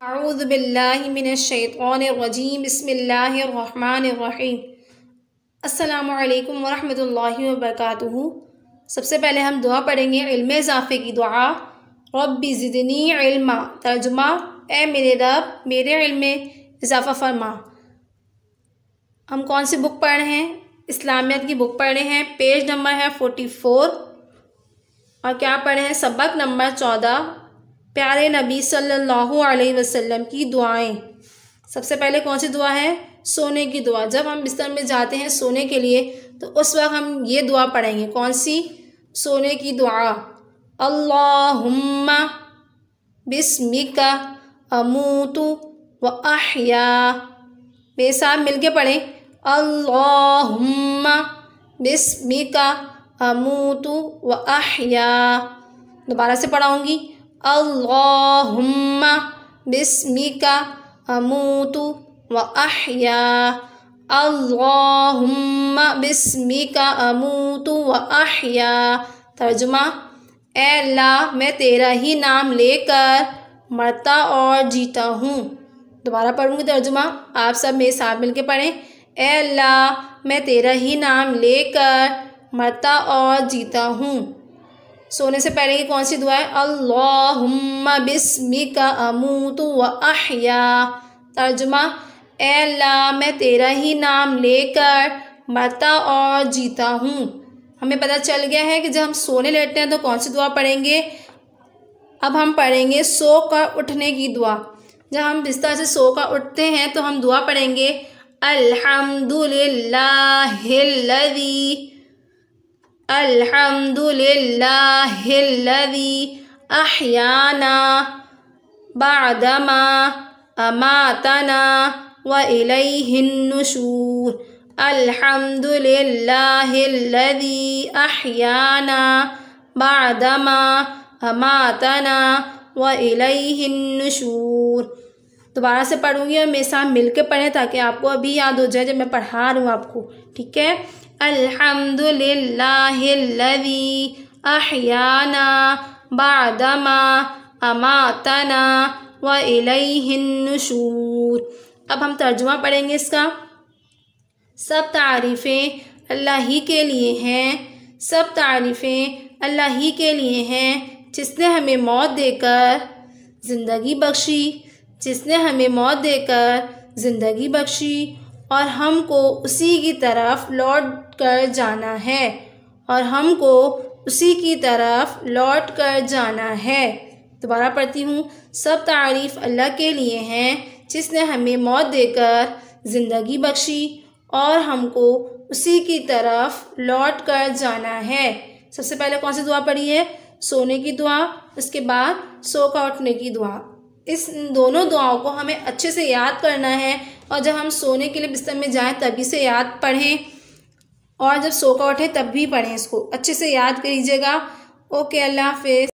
السلام عليكم ورحمة الله وبركاته सबसे पहले हम दुआ पढ़ेंगे इल्म इजाफ़े की दुआ रब्बी ज़िदनी इल्मा तर्जुमा ए मेरे रब मेरे इल्म इजाफ़ा फरमा हम कौन सी बुक पढ़ रहे हैं इस्लामियत की बुक पढ़ रहे हैं पेज नंबर है फोर्टी फोर और क्या पढ़े हैं सबक नंबर चौदह प्यारे नबी सल्लल्लाहु अलैहि वसल्लम की दुआएं सबसे पहले कौन सी दुआ है सोने की दुआ जब हम बिस्तर में जाते हैं सोने के लिए तो उस वक्त हम ये दुआ पढ़ेंगे कौन सी सोने की दुआ अल्लाहुम्मा बिस्मिका अमूतु व अहिया मेरे मिल के पढ़ें अल्लाहुम्मा बिस्मिका अमूतु व अहिया दोबारा से पढ़ाऊँगी اللهم باسمك أموت وأحيا اللهم باسमिक अमूतु व अहिया तर्जुमा ए अल्लाह मैं तेरा ही नाम लेकर मरता और जीता हूँ दोबारा पढ़ूँगी तर्जुमा आप सब मेरे साथ मिल के पढ़ें ए अल्लाह मैं तेरा ही नाम लेकर मरता और जीता हूँ सोने से पहले की कौन सी दुआ है अल्लाहुम्मा बिस्मिका अमूतु व अहया तर्जमा ए ला मैं तेरा ही नाम लेकर मरता और जीता हूँ हमें पता चल गया है कि जब हम सोने लेटते हैं तो कौन सी दुआ पढ़ेंगे अब हम पढ़ेंगे सो कर उठने की दुआ जब हम बिस्तर से सो कर उठते हैं तो हम दुआ पढ़ेंगे अल्हम्दुलिल्लाहिल्लज़ी अल्हम्दुलिल्लाहिल्लज़ी अहयाना बादमा अमातना व इलैहिन्नुशूर अल्हम्दुलिल्लाहिल्लज़ी अहयाना बादमा अमातना व इलैहिन्नुशूर दोबारा से पढ़ूंगी और मेरे साथ मिल पढ़ें ताकि आपको अभी याद हो जाए जब मैं पढ़ा रहा हूँ आपको ठीक है अल्हम्दुलिल्लाहिल्लज़ी अहयाना बादमा अमातना व इलैहिन्नुशूर अब हम तर्जुमा पढ़ेंगे इसका सब तारीफ़ें अल्लाह ही के लिए हैं सब तारीफ़ें अल्लाह ही के लिए हैं जिसने हमें मौत देकर ज़िंदगी बख्शी जिसने हमें मौत देकर ज़िंदगी बख्शी और हमको उसी की तरफ लौट कर जाना है और हमको उसी की तरफ लौट कर जाना है दोबारा पढ़ती हूँ सब तारीफ़ अल्लाह के लिए हैं जिसने हमें मौत देकर ज़िंदगी बख्शी और हमको उसी की तरफ लौट कर जाना है सबसे पहले कौन सी दुआ पढ़ी है सोने की दुआ उसके बाद सो का उठने की दुआ इस दोनों दुआओं को हमें अच्छे से याद करना है और जब हम सोने के लिए बिस्तर में जाएं तभी से याद पढ़ें और जब सो कर उठें तब भी पढ़ें इसको अच्छे से याद कीजिएगा ओके अल्लाह हाफिज़